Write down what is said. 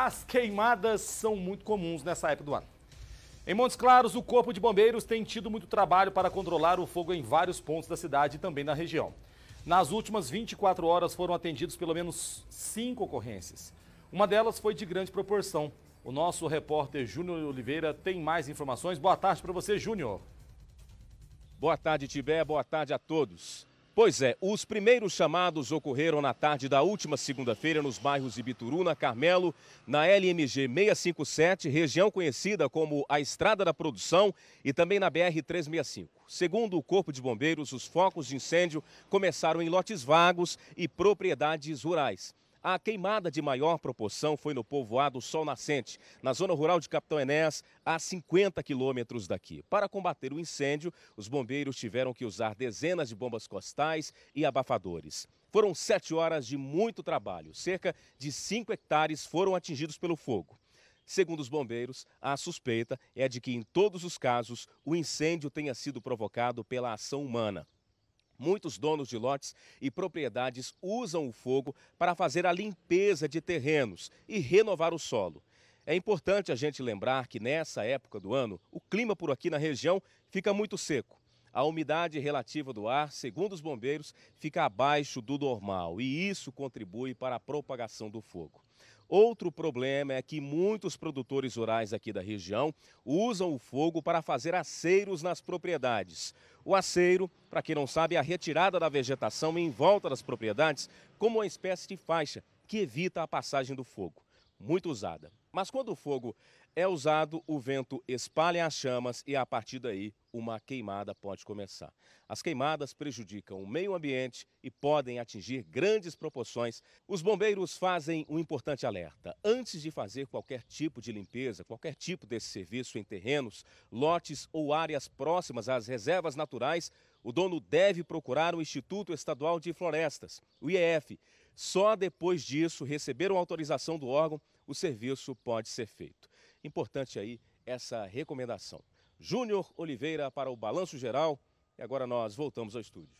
As queimadas são muito comuns nessa época do ano. Em Montes Claros, o Corpo de Bombeiros tem tido muito trabalho para controlar o fogo em vários pontos da cidade e também na região. Nas últimas 24 horas foram atendidos pelo menos cinco ocorrências. Uma delas foi de grande proporção. O nosso repórter Júnior Oliveira tem mais informações. Boa tarde para você, Júnior. Boa tarde, Tibé. Boa tarde a todos. Pois é, os primeiros chamados ocorreram na tarde da última segunda-feira nos bairros Ibituruna, Carmelo, na LMG 657, região conhecida como a Estrada da Produção, e também na BR 365. Segundo o Corpo de Bombeiros, os focos de incêndio começaram em lotes vagos e propriedades rurais. A queimada de maior proporção foi no povoado Sol Nascente, na zona rural de Capitão Enés, a 50 quilômetros daqui. Para combater o incêndio, os bombeiros tiveram que usar dezenas de bombas costais e abafadores. Foram sete horas de muito trabalho. Cerca de cinco hectares foram atingidos pelo fogo. Segundo os bombeiros, a suspeita é de que, em todos os casos, o incêndio tenha sido provocado pela ação humana. Muitos donos de lotes e propriedades usam o fogo para fazer a limpeza de terrenos e renovar o solo. É importante a gente lembrar que nessa época do ano, o clima por aqui na região fica muito seco a umidade relativa do ar, segundo os bombeiros, fica abaixo do normal e isso contribui para a propagação do fogo. Outro problema é que muitos produtores rurais aqui da região usam o fogo para fazer aceiros nas propriedades. O aceiro, para quem não sabe, é a retirada da vegetação em volta das propriedades como uma espécie de faixa que evita a passagem do fogo muito usada. Mas quando o fogo é usado, o vento espalha as chamas e a partir daí uma queimada pode começar. As queimadas prejudicam o meio ambiente e podem atingir grandes proporções. Os bombeiros fazem um importante alerta. Antes de fazer qualquer tipo de limpeza, qualquer tipo desse serviço em terrenos, lotes ou áreas próximas às reservas naturais, o dono deve procurar o Instituto Estadual de Florestas, o IEF. Só depois disso uma autorização do órgão o serviço pode ser feito. Importante aí essa recomendação. Júnior Oliveira para o Balanço Geral. E agora nós voltamos ao estúdio.